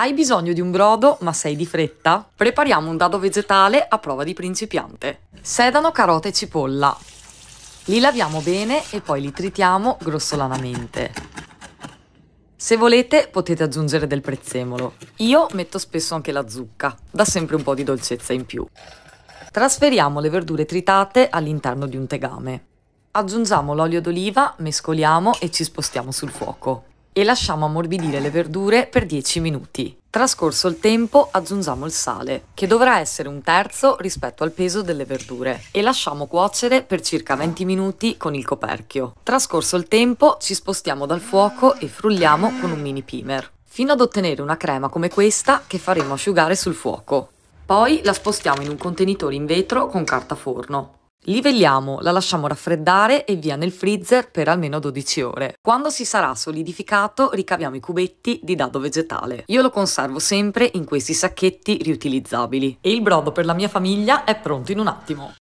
Hai bisogno di un brodo ma sei di fretta? Prepariamo un dado vegetale a prova di principiante. Sedano, carote e cipolla. Li laviamo bene e poi li tritiamo grossolanamente. Se volete potete aggiungere del prezzemolo. Io metto spesso anche la zucca, dà sempre un po' di dolcezza in più. Trasferiamo le verdure tritate all'interno di un tegame. Aggiungiamo l'olio d'oliva, mescoliamo e ci spostiamo sul fuoco e lasciamo ammorbidire le verdure per 10 minuti. Trascorso il tempo aggiungiamo il sale, che dovrà essere un terzo rispetto al peso delle verdure, e lasciamo cuocere per circa 20 minuti con il coperchio. Trascorso il tempo ci spostiamo dal fuoco e frulliamo con un mini pimer, fino ad ottenere una crema come questa che faremo asciugare sul fuoco. Poi la spostiamo in un contenitore in vetro con carta forno. Livelliamo, la lasciamo raffreddare e via nel freezer per almeno 12 ore. Quando si sarà solidificato ricaviamo i cubetti di dado vegetale. Io lo conservo sempre in questi sacchetti riutilizzabili. E il brodo per la mia famiglia è pronto in un attimo.